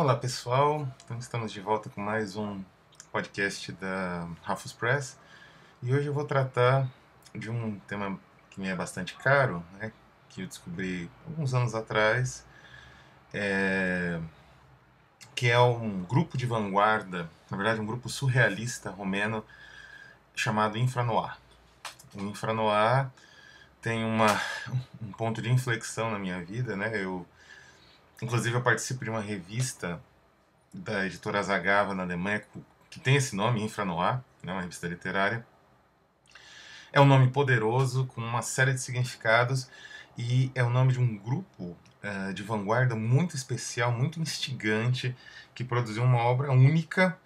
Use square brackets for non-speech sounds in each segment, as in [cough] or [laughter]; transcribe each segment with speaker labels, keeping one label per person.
Speaker 1: Olá pessoal, então estamos de volta com mais um podcast da Rafus Press e hoje eu vou tratar de um tema que me é bastante caro, né, que eu descobri alguns anos atrás, é, que é um grupo de vanguarda, na verdade um grupo surrealista romeno chamado Infranoir. O Infranoir tem uma, um ponto de inflexão na minha vida, né, eu Inclusive, eu participo de uma revista da editora Zagava na Alemanha, que tem esse nome, Infranoir, né, uma revista literária. É um nome poderoso, com uma série de significados, e é o nome de um grupo uh, de vanguarda muito especial, muito instigante, que produziu uma obra única.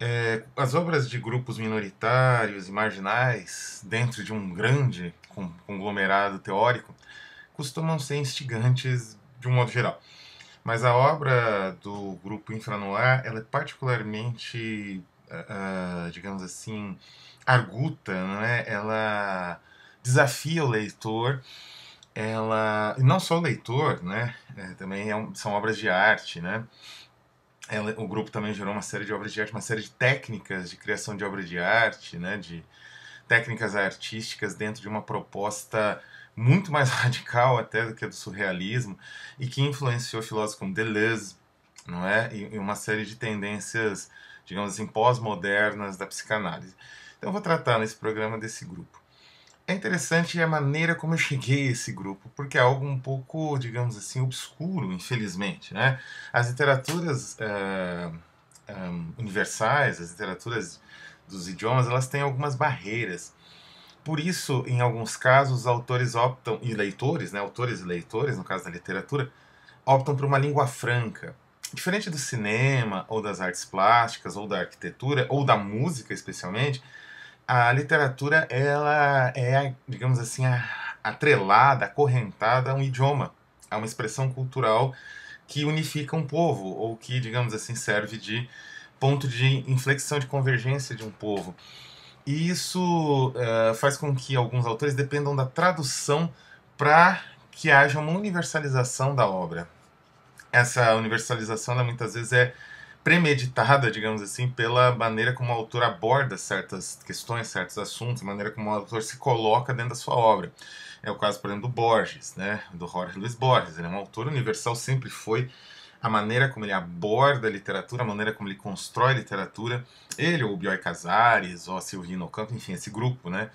Speaker 1: É, as obras de grupos minoritários e marginais, dentro de um grande conglomerado teórico, costumam ser instigantes de um modo geral. Mas a obra do grupo Infranoir, ela é particularmente, uh, digamos assim, arguta, né? Ela desafia o leitor, ela e não só o leitor, né? É, também é um, são obras de arte, né? Ela, o grupo também gerou uma série de obras de arte, uma série de técnicas de criação de obra de arte, né? De técnicas artísticas dentro de uma proposta muito mais [laughs] radical até do que a do surrealismo, e que influenciou filósofos como Deleuze, não é? E, e uma série de tendências, digamos assim, pós-modernas da psicanálise. Então eu vou tratar nesse programa desse grupo. É interessante a maneira como eu [laughs] cheguei a esse grupo, porque é algo um pouco, digamos assim, obscuro, infelizmente. Né? As literaturas uh, eh, um, eh, universais, as literaturas dos idiomas, elas têm algumas barreiras. Por isso, em alguns casos, autores optam, e leitores, né, autores e leitores, no caso da literatura, optam por uma língua franca. Diferente do cinema, ou das artes plásticas, ou da arquitetura, ou da música especialmente, a literatura ela é, digamos assim, atrelada, acorrentada a um idioma, a uma expressão cultural que unifica um povo, ou que, digamos assim, serve de ponto de inflexão, de convergência de um povo. E isso uh, faz com que alguns autores dependam da tradução para que haja uma universalização da obra. Essa universalização ela, muitas vezes é premeditada, digamos assim, pela maneira como o autor aborda certas questões, certos assuntos, a maneira como o autor se coloca dentro da sua obra. É o caso, por exemplo, do Borges, né? do Jorge Luiz Borges. Ele é um autor universal, sempre foi a maneira como ele aborda a literatura, a maneira como ele constrói a literatura, ele, ou Bioy Casares, ou Silvino Campos, enfim, esse grupo, né?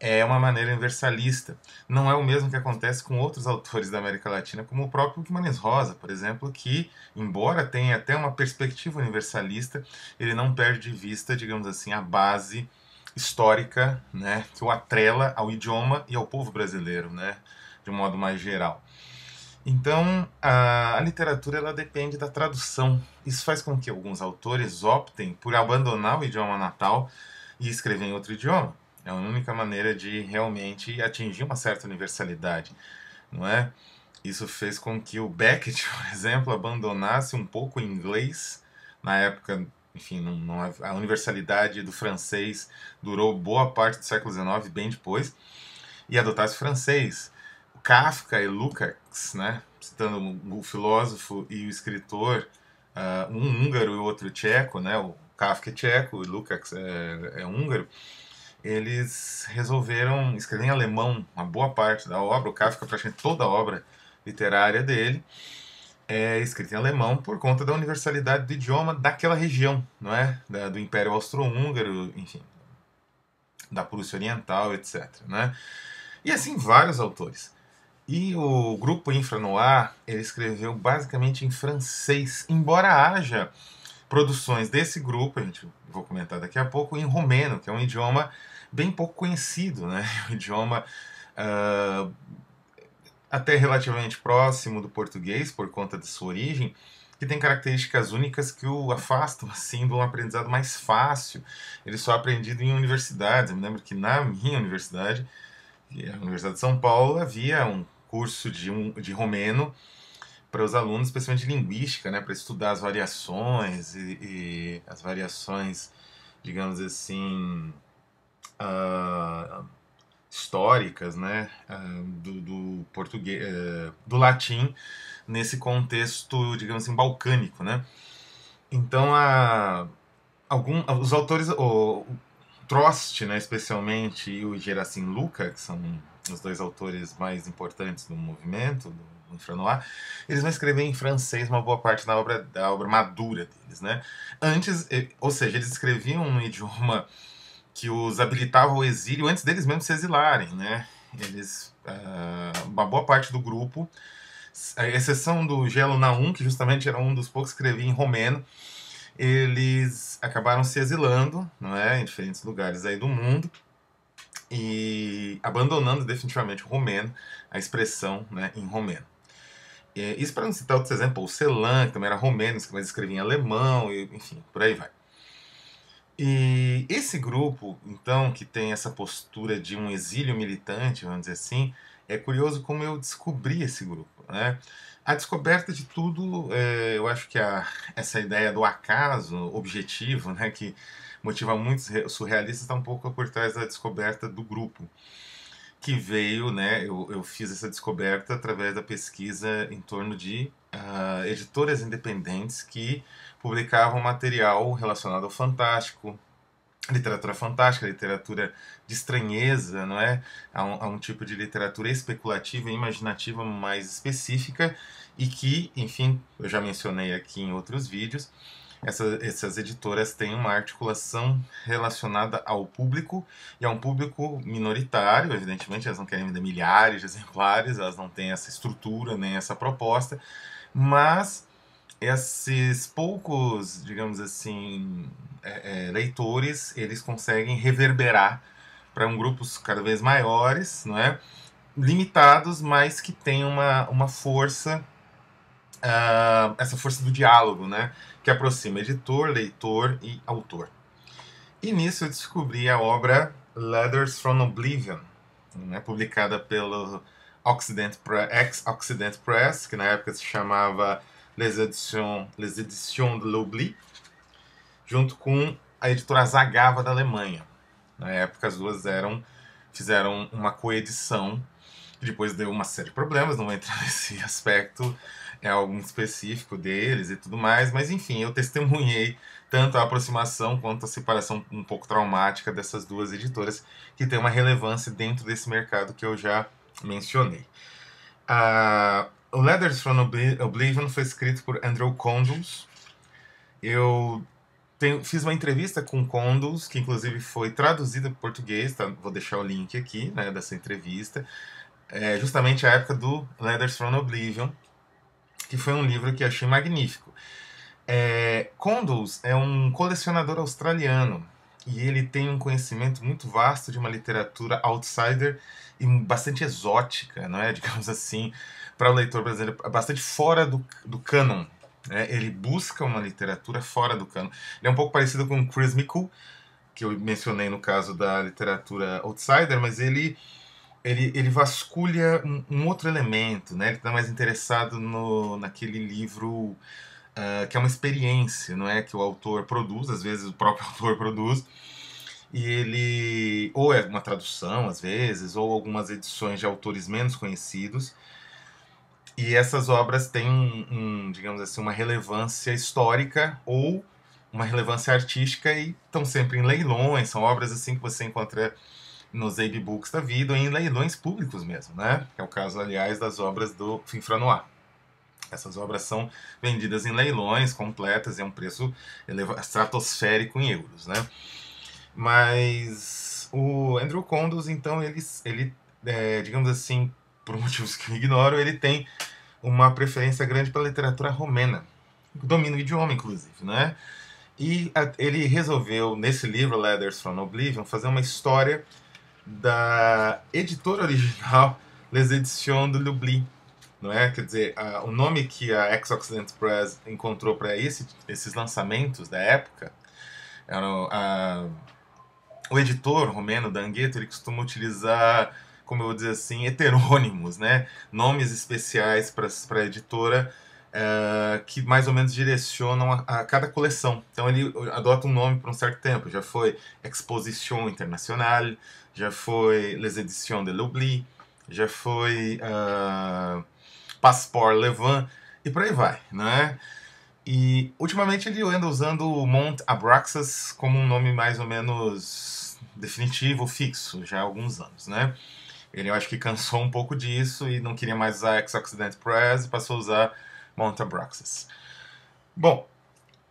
Speaker 1: É uma maneira universalista. Não é o mesmo que acontece com outros autores da América Latina, como o próprio Guimarães Rosa, por exemplo, que, embora tenha até uma perspectiva universalista, ele não perde de vista, digamos assim, a base histórica, né, que o atrela ao idioma e ao povo brasileiro, né, de um modo mais geral. Então, a, a, literatura ela depende da tradução. Isso faz com que alguns autores optem por abandonar o idioma natal e escrever em outro idioma. É a única maneira de realmente atingir uma certa universalidade, não é? Isso fez com que o Beckett, [laughs] por exemplo, abandonasse um pouco o inglês na época, enfim, não, não, é, a universalidade do francês durou boa parte do século XIX, bem depois, e adotasse o francês. Kafka e Lukács né? citando o filósofo e o escritor, uh, um húngaro e outro tcheco, né? o Kafka é tcheco o Lukács é, é húngaro, eles resolveram escrever em alemão uma boa parte da obra, o Kafka praticamente toda a obra literária dele é escrita em alemão por conta da universalidade do idioma daquela região, não é? Da, do Império Austro-Húngaro, enfim, da Prússia Oriental, etc. Né? E assim vários autores. E o grupo Infra Noir, ele escreveu basicamente em francês, embora haja produções desse grupo, a gente vou comentar daqui a pouco, em romeno, que é um idioma bem pouco conhecido, né? [laughs] Um idioma uh, até relativamente próximo do português por conta de sua origem, que tem características únicas que o afastam [laughs] assim de um aprendizado mais fácil. Ele só é aprendido em universidades. Eu me lembro que na minha universidade, é a Universidade de São Paulo, havia um curso de, um, de romeno para os alunos, especialmente de linguística, né, para estudar as variações e, e, as variações, digamos assim, uh, históricas, né, uh, do, do português, uh, eh, do latim nesse contexto, digamos assim, balcânico, né. Então, a, algum, os autores, o, o Trost, né, especialmente, e o Gerassim Luca, que são os dois autores mais importantes do movimento, do Infranoir, eles vão escrever em francês uma boa parte da obra, da obra madura deles. Né? Antes, eh, ou seja, eles escreviam um idioma que os habilitava ao exílio antes deles mesmos se exilarem. Né? Eles, ah, uma boa parte do grupo, a exceção do Gelo Naum, que justamente era um dos poucos que escrevia em romeno, eles acabaram se exilando, não é, em diferentes lugares aí do mundo, e abandonando definitivamente o romeno, a expressão né, em romeno. isso para não citar outros exemplos, o Celan, que também era romeno, mas escrevia em alemão, e, enfim, por aí vai. E esse grupo, então, que tem essa postura de um exílio militante, vamos dizer assim, é curioso como eu descobri esse grupo. Né? A descoberta de tudo, é, eu acho que a, essa ideia do acaso objetivo, né, que motiva muitos surrealistas, está um pouco por trás da descoberta do grupo que veio, né? Eu, eu fiz essa descoberta através da pesquisa em torno de uh, editoras independentes que publicavam material relacionado ao fantástico, literatura fantástica, literatura de estranheza, não é? A um, a um tipo de literatura especulativa e imaginativa mais específica e que, enfim, eu já mencionei aqui em outros vídeos, essa, essas editoras têm uma articulação relacionada ao público e a um público minoritário, evidentemente elas não querem vender milhares de exemplares, elas não têm essa estrutura nem essa proposta, mas esses poucos, digamos assim, é, é, leitores, eles conseguem reverberar para um grupos cada vez maiores, não é? limitados, mas que têm uma, uma força ah, essa força do diálogo, né? Que aproxima editor, leitor e autor. E nisso eu descobri a obra Letters from Oblivion, né? publicada pelo Occident ex-Occident Press, que na época se chamava Les Editions, Les Editions de l'Oubli, junto com a editora Zagava da Alemanha. Na época as duas eram fizeram uma coedição depois deu uma série de problemas, não vou entrar [laughs] nesse aspecto, é algum específico deles e tudo mais, mas enfim, eu testemunhei tanto a aproximação quanto a separação um pouco traumática dessas duas editoras, que tem uma relevância dentro desse mercado que eu já mencionei. Uh, o Letters from Oblivion foi escrito por Andrew Condos Eu tenho, fiz uma entrevista com Condos que inclusive foi traduzida para português, tá? vou deixar o link aqui né, dessa entrevista é justamente a época do Letters from Oblivion, que foi um livro que achei magnífico. É, Condos é um colecionador australiano e ele tem um conhecimento muito vasto de uma literatura outsider e bastante exótica, não é? [laughs] Digamos assim, para o leitor brasileiro, bastante fora do, do canon. Né? Ele busca uma literatura fora do canon. Ele é um pouco parecido com Chris Mickle, que eu mencionei no caso da literatura outsider, mas ele ele, ele vasculha um, um, outro elemento, né? Ele está mais interessado no, naquele livro uh, que é uma experiência, não é? Que o autor produz, às vezes o próprio [laughs] autor produz, e ele ou é uma tradução, às vezes, ou algumas edições de autores menos conhecidos. E essas obras têm, um, um digamos assim, uma relevância histórica ou uma relevância artística e estão sempre em leilões, são obras assim que você encontra nos AB Books da vida ou em leilões públicos mesmo, né? É o caso, aliás, das obras do Finfranoir. Essas obras são vendidas em leilões completas e a um preço estratosférico em euros, né? Mas o Andrew Condos, então, ele, ele é, digamos assim, por [laughs] motivos que eu ignoro, ele tem uma preferência grande pela literatura romena. Domina o idioma, inclusive, né? E a, ele resolveu, nesse livro, Letters from Oblivion, fazer uma história da editora original Les Editions de Lublin, não é? Quer dizer, a, o nome que a Ex Occident Press encontrou para esse, esses lançamentos da época era a, o editor romeno Dangueto, ele costuma utilizar, como eu vou dizer assim, heterônimos, né? Nomes especiais para a editora eh, que mais ou menos direcionam a, a, cada coleção. Então ele adota um nome por um certo tempo. Já foi Exposition Internacional, já foi Les Editions de l'Oubli, já foi uh, eh, Passport Levant e por aí vai, né? E ultimamente ele anda usando o Mont Abraxas como um nome mais ou menos definitivo, fixo, já há alguns anos, né? Ele eu acho que cansou um pouco disso e não queria mais usar Ex-Occident Press, passou a usar Mount Abraxas. Bom,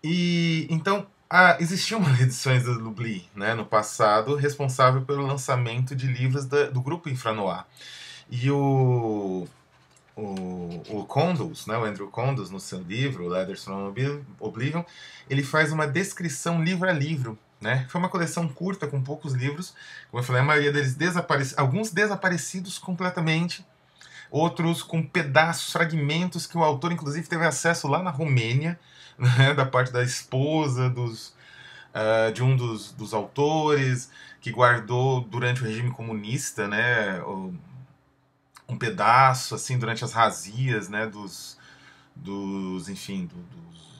Speaker 1: e então ah, existiam [laughs] edições da Lubli né, no passado, responsável pelo lançamento de livros da, do grupo Infranoir. E o, o, o Condos, né, o Andrew Condos, no seu livro, Letters from Oblivion, ele faz uma descrição livro a livro. Né? Foi uma coleção curta, com poucos livros. Como eu falei, a maioria deles desapareceu, alguns desaparecidos completamente, outros com pedaços, fragmentos que o autor, inclusive, teve acesso lá na Romênia, [laughs] né, da parte da esposa dos, uh, de um dos, dos autores, que guardou durante o regime comunista né, um pedaço, assim, durante as razias né, dos, dos, enfim, do, dos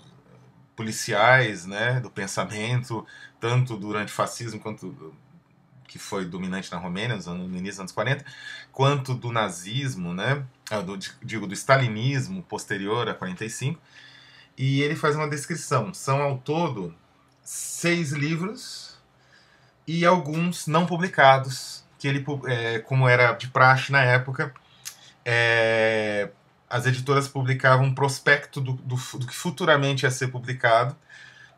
Speaker 1: policiais, né, do pensamento, tanto durante o fascismo quanto que foi dominante na Romênia nos anos, no início dos anos 40, quanto do nazismo, né? Ah, do, digo, do stalinismo posterior a 45. E ele faz uma descrição. São ao todo seis livros e alguns não publicados, que ele, é, como era de praxe na época, é, as editoras publicavam um prospecto do, do, do que futuramente ia ser publicado.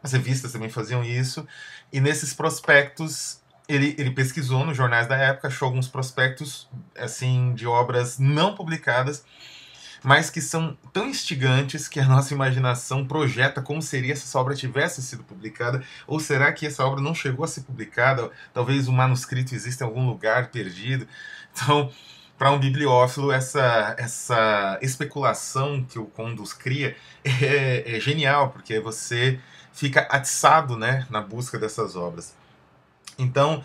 Speaker 1: As revistas também faziam isso. E nesses prospectos ele, ele pesquisou nos jornais da época, achou alguns prospectos assim de obras não publicadas, mas que são tão instigantes que a nossa imaginação projeta como seria se essa obra tivesse sido publicada, ou será que essa obra não chegou a ser publicada? Talvez o manuscrito exista em algum lugar perdido. Então, para um bibliófilo, essa, essa especulação que o Condus cria é, é genial, porque você fica atiçado né, na busca dessas obras. Então,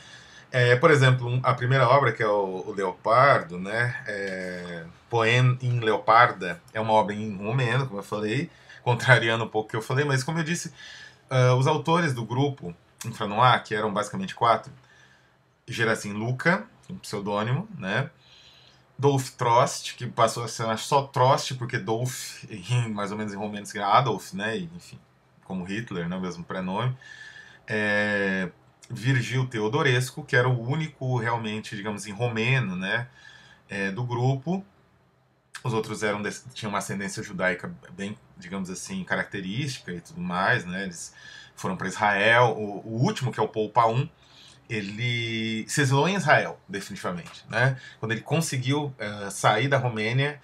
Speaker 1: é, por exemplo, a primeira obra, que é o, o Leopardo, né? É, Poem em Leoparda, é uma obra em romeno, como eu falei, contrariando um pouco o que eu falei, mas como eu disse, uh, os autores do grupo Infranoir, que eram basicamente quatro, Gerassim Luca, um pseudônimo, né? Dolph Trost, que passou a ser só Trost, porque Dolph, em, mais ou menos em romeno, significa Adolf, né? Enfim, como Hitler, né? o mesmo prenome. É, Virgil Teodoresco, que era o único realmente, digamos assim, romeno né, é, do grupo. Os outros eram tinham uma ascendência judaica bem, digamos assim, característica e tudo mais. Né, eles foram para Israel. O, o, último, que é o Poupa I, ele se exilou em Israel, definitivamente. Né? Quando ele conseguiu uh, sair da Romênia,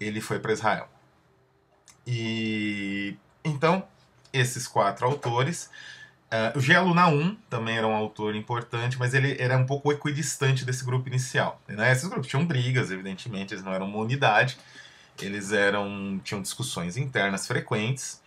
Speaker 1: ele foi para Israel. E então, esses quatro autores Uh, o G. 1 também era um autor importante, mas ele era um pouco equidistante desse grupo inicial. Né? Esses grupos tinham brigas, evidentemente, eles não eram uma unidade, eles eram tinham discussões internas frequentes.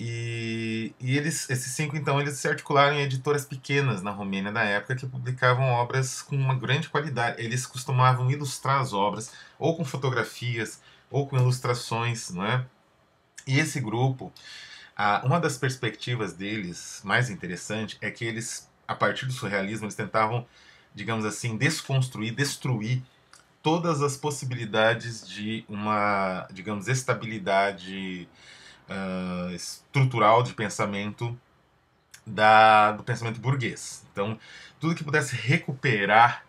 Speaker 1: E, e eles, esses cinco, então, eles se articularam em editoras pequenas na Romênia na época que publicavam obras com uma grande qualidade. Eles costumavam ilustrar as obras, ou com fotografias, ou com ilustrações, não é? E esse grupo uma das perspectivas deles mais interessante é que eles, a partir do surrealismo, eles tentavam, digamos assim, desconstruir, destruir todas as possibilidades de uma, digamos, estabilidade uh, estrutural de pensamento da, do pensamento burguês. Então, tudo que pudesse recuperar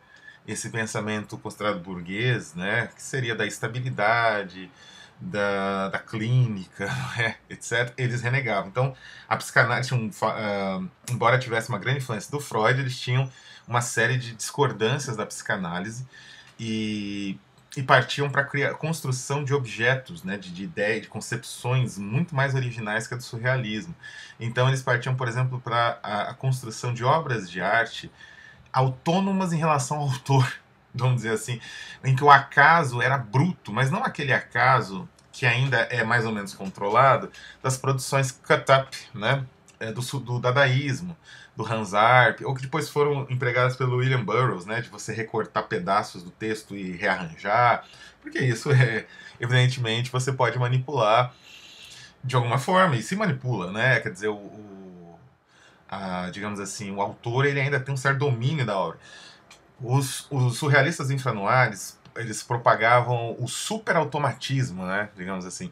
Speaker 1: esse pensamento considerado burguês, né, que seria da estabilidade, da, da clínica, [laughs] é? etc., eles renegavam. Então, a psicanálise, um, uh, embora tivesse uma grande influência do Freud, eles tinham uma série de discordâncias da psicanálise e, e partiam para a construção de objetos, né, de, de ideias, de concepções muito mais originais que a do surrealismo. Então, eles partiam, por exemplo, para a, a construção de obras de arte autônomas em relação ao autor vamos dizer assim, em que o acaso era bruto, mas não aquele acaso que ainda é mais ou menos controlado das produções cut-up, né? É, do, do dadaísmo, do Hans Arp, ou que depois foram empregadas pelo William Burroughs, né, de você recortar pedaços do texto e rearranjar, porque isso é, evidentemente, você pode manipular de alguma forma, e se manipula, né, quer dizer, o, o a, digamos assim, o autor ele ainda tem um certo domínio da obra. Os, os surrealistas infranuares, eles propagavam o superautomatismo, né? Digamos assim.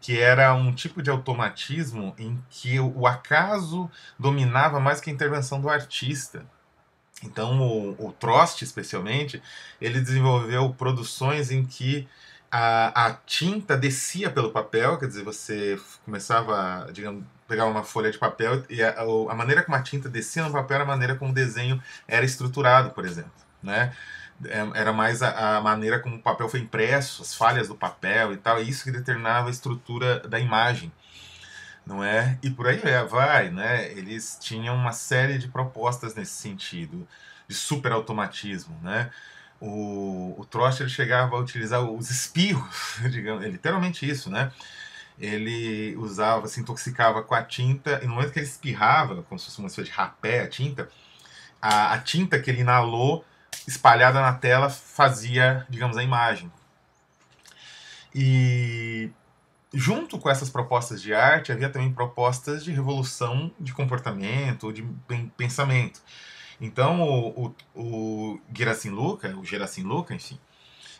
Speaker 1: Que era um tipo de automatismo em que o acaso dominava mais que a intervenção do artista. Então, o, o Trost, especialmente, ele desenvolveu produções em que a, a tinta descia pelo papel, quer dizer, você começava, digamos, pegar uma folha de papel e a, a maneira como a tinta descia no papel era a maneira como o desenho era estruturado, por exemplo, né? É, era mais a, a maneira como o papel foi impresso, as falhas do papel e tal, é isso que determinava a estrutura da imagem não é? E por aí é, vai, né? Eles tinham uma série de propostas nesse sentido, de automatismo né? O, o Trost, chegava a utilizar os espirros, [laughs] digamos, é literalmente isso, né? ele usava, se intoxicava com a tinta, e no momento que ele espirrava, como se fosse uma espécie de rapé, a tinta, a, a tinta que ele inalou, espalhada na tela, fazia, digamos, a imagem. E junto com essas propostas de arte, havia também propostas de revolução de comportamento, de pensamento. Então, o, o, o Luca, o Gerassim Luca, enfim,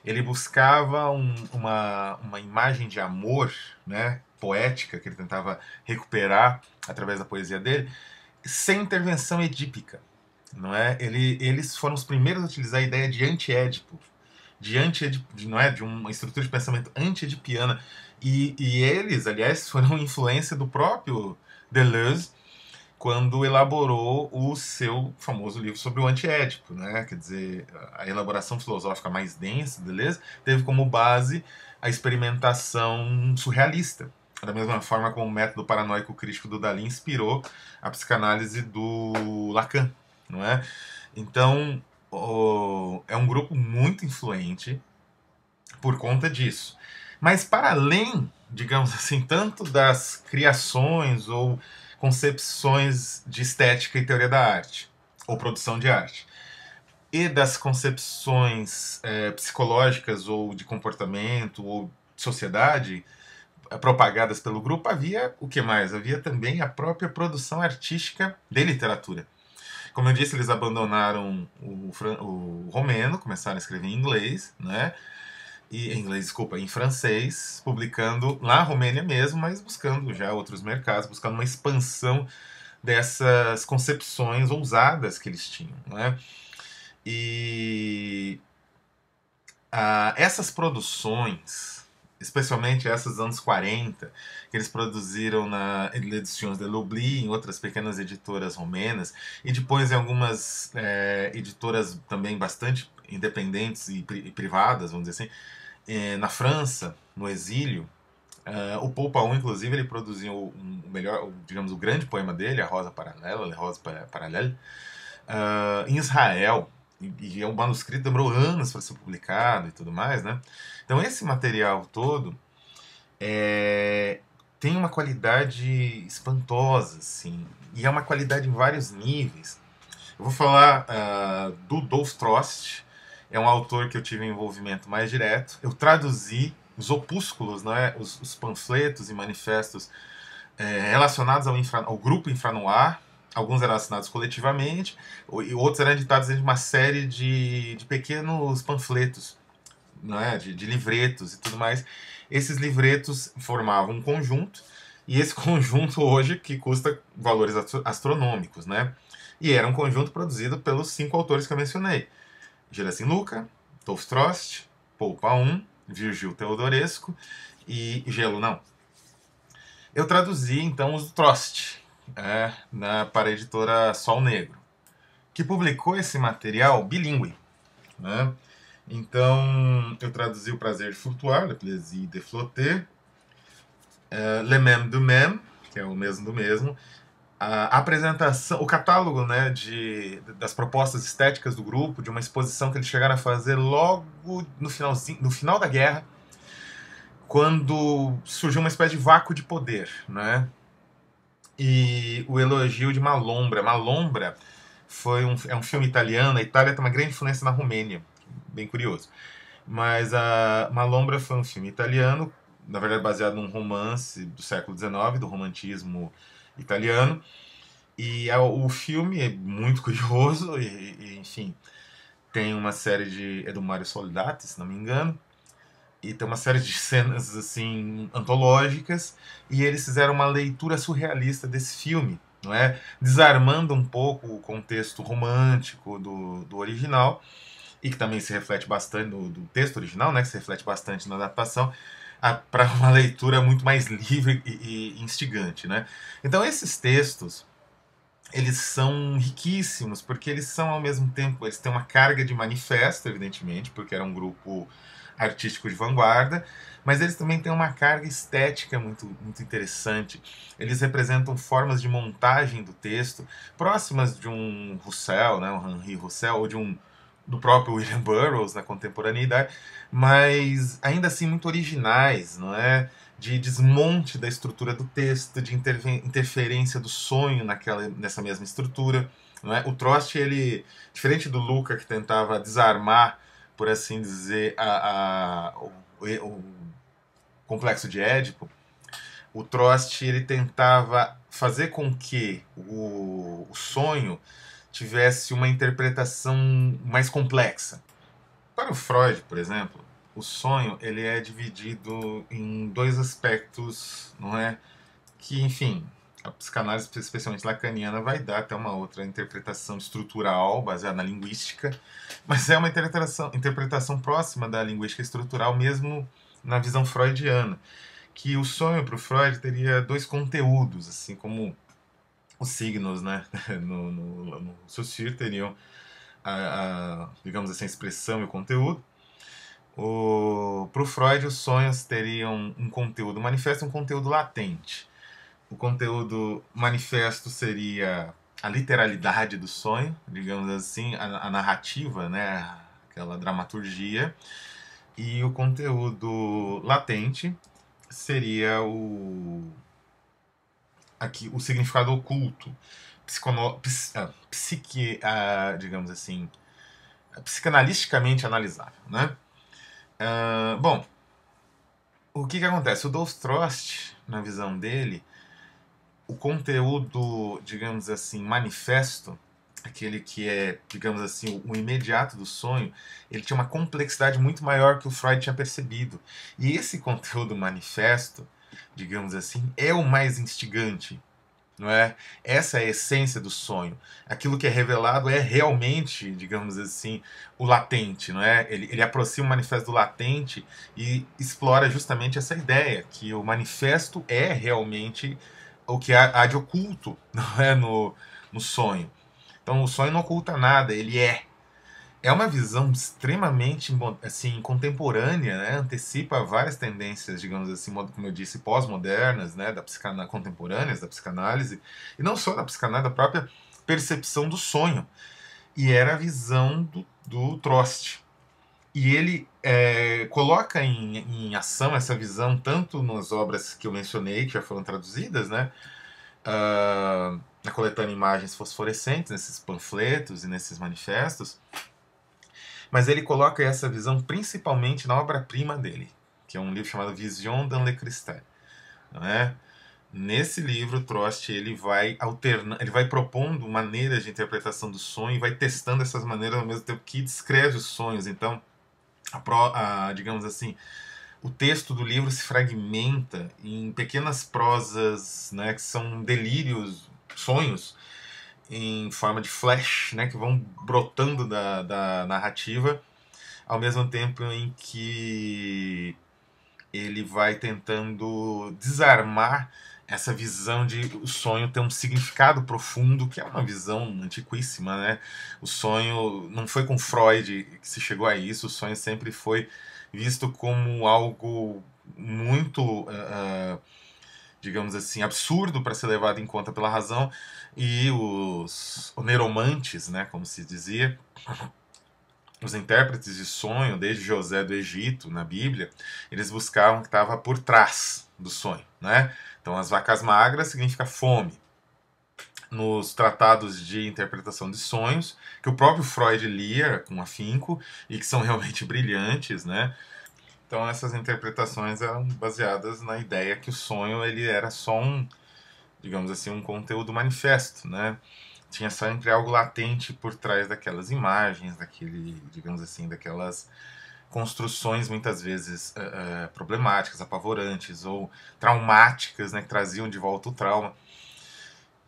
Speaker 1: ele buscava um, uma, uma imagem de amor, né, poética, que ele tentava recuperar através da poesia dele, sem intervenção edípica. Não é? Ele, eles foram os primeiros a utilizar a ideia de anti-édipo, de, anti não é? de uma estrutura de pensamento anti-edipiana. E, e eles, aliás, foram [laughs] influência do próprio Deleuze, quando elaborou o seu famoso livro sobre o antiédipo, né? Quer dizer, a elaboração filosófica mais densa, beleza? Teve como base a experimentação surrealista. Da mesma forma como o método paranoico crítico do Dalí inspirou a psicanálise do Lacan, não é? Então, é um grupo muito influente por conta disso. Mas para além, digamos assim, tanto das criações ou concepções de estética e teoria da arte, ou produção de arte, e das concepções é, psicológicas ou de comportamento ou sociedade é, propagadas pelo grupo, havia o que mais? Havia também a própria produção artística de literatura. Como eu disse, eles abandonaram o, o romeno, começaram a escrever em inglês, né? e em inglês, desculpa, em francês, publicando na Romênia mesmo, mas buscando já outros mercados, buscando uma expansão dessas concepções ousadas que eles tinham, né? E ah, essas produções, especialmente essas dos anos 40, que eles produziram na Edições de Lubli, em outras pequenas editoras romenas, e depois em algumas é, editoras também bastante independentes e, pri e privadas, vamos dizer assim, é, na França, no exílio. Uh, o Paul Paon, inclusive, ele produziu o melhor, digamos, o grande poema dele, A Rosa Paralela, a Rosa Paralela, uh, em Israel. E, e o é manuscrito demorou anos para ser publicado e tudo mais, né? Então, esse material todo é, tem uma qualidade espantosa, assim, e é uma qualidade em vários níveis. Eu vou falar uh, do Dolph Trost, é um autor que eu tive um envolvimento mais direto. Eu traduzi os opúsculos, né, os, os panfletos e manifestos é, relacionados ao, infra, ao grupo Infranoir. Alguns eram assinados coletivamente e outros eram editados em uma série de, de pequenos panfletos, né, de, de livretos e tudo mais. Esses livretos formavam um conjunto e esse [laughs] conjunto hoje que custa valores astronômicos, né? E era um conjunto produzido pelos cinco autores que eu mencionei. Gerasim Luca, Dolph Trost, Paul Virgil Teodoresco e Gelo Não. Eu traduzi então os Trost é, na, para a editora Sol Negro, que publicou esse material bilíngue. Né? Então eu traduzi O Prazer de Flutuar, Le Plaisir de Flotter, é, Le Même du Même, que é o mesmo do mesmo, a apresentação, o catálogo né, de, das propostas estéticas do grupo, de uma exposição que eles chegaram a fazer logo no, finalzinho, no final da guerra, quando surgiu uma espécie de vácuo de poder. Né? E o elogio de Malombra. Malombra foi um, é um filme italiano, a Itália tem uma grande influência na Romênia, bem curioso. Mas a Malombra foi um filme italiano, na verdade baseado num romance do século XIX, do romantismo italiano. E é, o filme é muito [laughs] curioso, e, e, enfim, tem uma série de. É do Mario Soldati, se não me engano. E tem uma série de [laughs] cenas assim antológicas, e eles fizeram uma leitura surrealista desse filme, não é? Desarmando um pouco o contexto romântico do, do original, e que também se reflete bastante do, texto original, né? Que se reflete bastante na adaptação para uma leitura muito mais livre e, e instigante. Né? Então, esses textos eles são riquíssimos porque eles são ao mesmo tempo eles têm uma carga de manifesto evidentemente porque era um grupo artístico de vanguarda mas eles também têm uma carga estética muito muito interessante eles representam formas de montagem do texto próximas de um Roussel né um Henri Roussel ou de um do próprio William [laughs] Burroughs na contemporaneidade, mas ainda assim muito originais, não é? De desmonte da estrutura do texto, de interferência do sonho naquela, nessa mesma estrutura, não é? O Trost, ele, diferente do Luca que tentava desarmar, por assim dizer, a, a o, o, complexo de Édipo, o Trost ele tentava fazer com que o, o sonho tivesse uma interpretação mais complexa. Para o Freud, por exemplo, o sonho ele é dividido em dois aspectos, não é? Que, enfim, a psicanálise, especialmente lacaniana, vai dar até uma outra interpretação estrutural, baseada na linguística, mas é uma interpretação, interpretação próxima da linguística estrutural, mesmo na visão freudiana, que o sonho para o Freud teria dois conteúdos, assim como os signos, né? [laughs] No, no, no Sushir teriam, a, a, digamos assim, a expressão e o conteúdo. Para o Freud, os sonhos teriam um conteúdo manifesto e um conteúdo latente. O conteúdo manifesto seria a literalidade do sonho, digamos assim, a, a narrativa, né? aquela dramaturgia. E o conteúdo latente seria o, aqui o significado oculto, psicono, ps, ah, psique, ah, digamos assim, psicanalisticamente analisável, né? Ah, bom, o que que acontece? O Dostrost, na visão dele, o conteúdo, digamos assim, manifesto, aquele que é, digamos assim, o imediato do sonho, ele tinha uma complexidade muito maior que o Freud tinha percebido. E esse [laughs] conteúdo manifesto, digamos assim, é o mais instigante, não é? Essa é a essência do sonho. Aquilo que é revelado é realmente, digamos assim, o latente, não é? Ele, ele aproxima o manifesto do latente e explora justamente essa ideia que o manifesto é realmente o que há, de oculto, [laughs] não é, no, no sonho. Então o sonho não oculta nada, ele é é uma visão extremamente assim contemporânea, né? Antecipa várias tendências, digamos assim, como eu disse, pós-modernas, né, da psicanálise contemporâneas da psicanálise, e não só da psicanálise, da própria percepção do sonho. E era a visão do, do Trost. E ele é, coloca em, em ação essa visão tanto nas obras que eu mencionei, que já foram traduzidas, né? Uh, ah, coletando imagens fosforescentes, nesses panfletos e nesses manifestos, mas ele coloca essa visão principalmente na obra-prima dele, que é um livro chamado Vision d'un Le Cristal. Não é? Nesse livro, Prost ele vai alternando, ele vai propondo maneiras de interpretação do sonho e vai testando essas maneiras ao mesmo tempo que descreve os sonhos. Então, a, a, digamos assim, o texto do livro se fragmenta em pequenas prosas, né, que são delírios, sonhos, em forma de flash, né, que vão brotando da, da narrativa, ao mesmo tempo em que ele vai tentando desarmar essa visão de o sonho ter um significado profundo, que é uma visão antiquíssima, né? O sonho não foi com Freud que se chegou a isso, o sonho sempre foi visto como algo muito uh, digamos assim, absurdo para ser levado em conta pela razão, e os neuromantes, né, como se dizia, os intérpretes de sonho, desde José do Egito, na Bíblia, eles buscavam o que estava por trás do sonho. Né? Então, as vacas magras significa fome. Nos tratados de interpretação de sonhos, que o próprio Freud lia com afinco e que são realmente [laughs] brilhantes, né? Então essas interpretações eram baseadas na ideia que o sonho ele era só um, digamos assim, um conteúdo manifesto, né? Tinha sempre algo latente por trás daquelas imagens, daquele, digamos assim, daquelas construções muitas vezes uh, problemáticas, apavorantes ou traumáticas, né, que traziam de volta o trauma.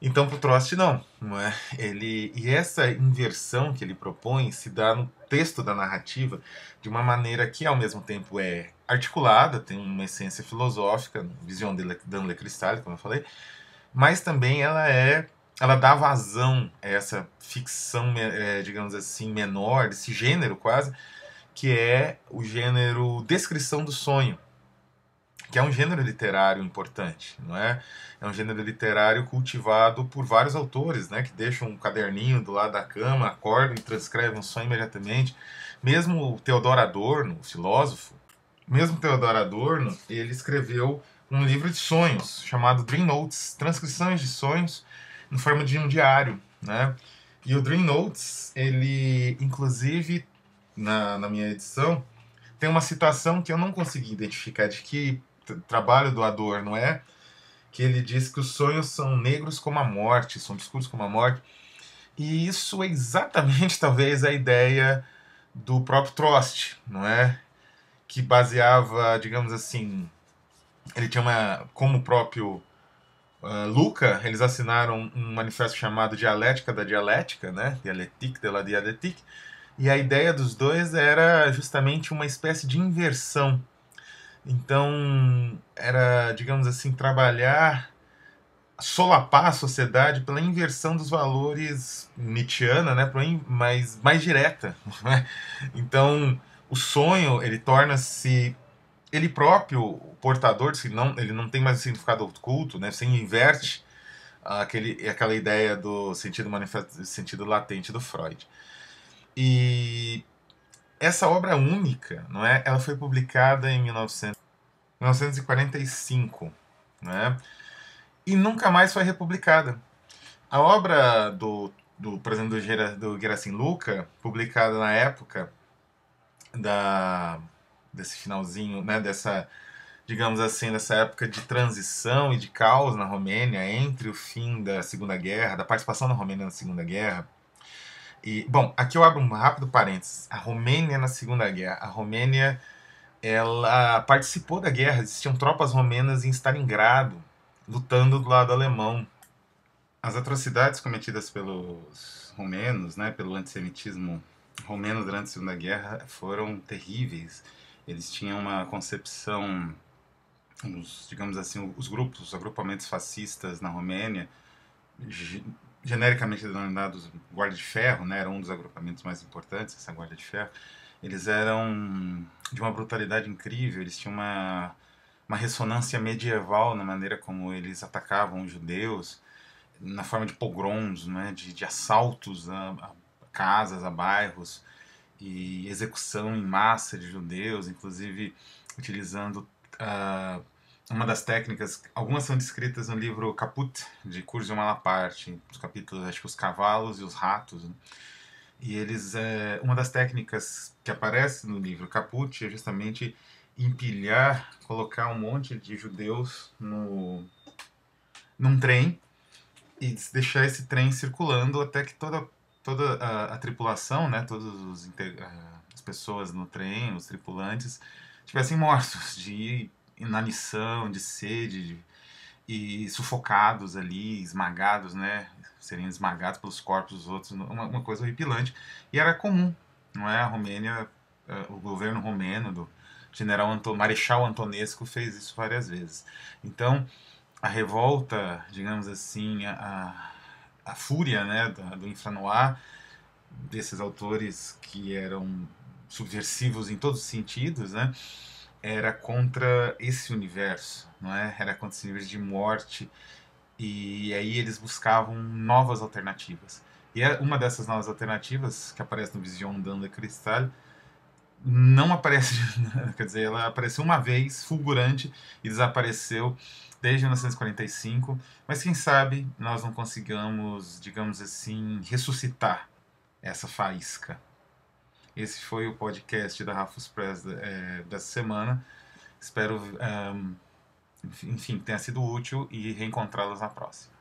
Speaker 1: Então, para o Trost, não. não é? ele, e essa inversão que ele propõe se dá no texto da narrativa de uma maneira que, ao mesmo tempo, é articulada, tem uma essência filosófica, visão de le Cristal, como eu falei, mas também ela é ela dá vazão a essa ficção, é, digamos assim, menor, desse gênero quase, que é o gênero descrição do sonho que é um gênero literário importante, não é? É um gênero literário cultivado por vários autores, né? Que deixam um caderninho do lado da cama, acordam e transcrevem um sonho imediatamente. Mesmo Theodor Adorno, o filósofo, mesmo Theodor Adorno, ele escreveu um livro de sonhos chamado Dream Notes, transcrições de sonhos em forma de um diário, né? E o Dream Notes, ele, inclusive, na, na minha edição, tem uma citação que eu não consegui identificar de que trabalho do Adorno é que ele diz que os sonhos são negros como a morte, são escuros como a morte. E isso é exatamente, [laughs] talvez, a ideia do próprio Trost, não é? Que baseava, digamos assim, ele tinha uma, como o próprio uh, Luca, eles assinaram um manifesto chamado Dialética da Dialética, né? Dialétique de la Dialétique. E a ideia dos dois era justamente uma espécie de inversão então, era, digamos assim, trabalhar, solapar a sociedade pela inversão dos valores Nietzscheana, né, mas mais direta. [laughs] Né? Então, o sonho, ele torna-se ele próprio, portador, não, ele não tem mais o significado oculto, né? Você inverte aquele, aquela ideia do sentido, sentido latente do Freud. E essa obra única, não é? Ela foi publicada em 1900 1945, né? E nunca mais foi republicada. A obra do, do por exemplo, do, Gerasim Luca, publicada na época da, desse finalzinho, né, dessa, digamos assim, dessa época de transição e de caos na Romênia, entre o fim da Segunda Guerra, da participação da Romênia na Segunda Guerra, e, bom, aqui eu abro um rápido parênteses. A Romênia na Segunda Guerra. A Romênia ela participou da guerra, existiam tropas romenas em Stalingrado, lutando do lado alemão. As atrocidades cometidas pelos romenos, né, pelo antissemitismo romeno durante a Segunda Guerra, foram terríveis. Eles tinham uma concepção, digamos assim, os grupos, os agrupamentos fascistas na Romênia, genericamente denominados Guarda de Ferro, né, era um dos agrupamentos mais importantes, essa Guarda de Ferro, eles eram de uma brutalidade incrível, eles tinham uma, uma ressonância medieval na maneira como eles atacavam os judeus, na forma de pogroms, né, de, de assaltos a, a casas, a bairros, e execução em massa de judeus, inclusive utilizando uh, uma das técnicas, algumas são descritas no livro Caput, de Curzio Malaparte, os capítulos, acho que os cavalos e os ratos, né? E eles é, uma das técnicas que aparece no livro Caput é justamente empilhar, colocar um monte de judeus no num trem e deixar esse trem circulando até que toda toda a, a tripulação, né, todas os, as pessoas no trem, os tripulantes tivessem mortos de inanição, de sede, de, e sufocados ali, esmagados, né, serem esmagados pelos corpos dos outros, uma, uma coisa horripilante. E era comum, não é? A Romênia, eh, o governo romeno do general Anto, Marechal Antonesco fez isso várias vezes. Então, a revolta, digamos assim, a, a fúria né, do, do Infranoir, desses autores que eram subversivos em todos os sentidos, né? Era contra esse universo, não é? Era contra esse universo de morte, e aí eles buscavam novas alternativas. E é uma dessas novas alternativas, que aparece no Vision Dando Cristal, não aparece, [laughs] quer dizer, ela apareceu uma vez, fulgurante, e desapareceu desde 1945, mas quem sabe nós não consigamos, digamos assim, ressuscitar essa faísca. Esse foi o podcast da Rafus Press é, dessa semana. Espero um, enfim, que tenha sido útil e reencontrá-los na próxima.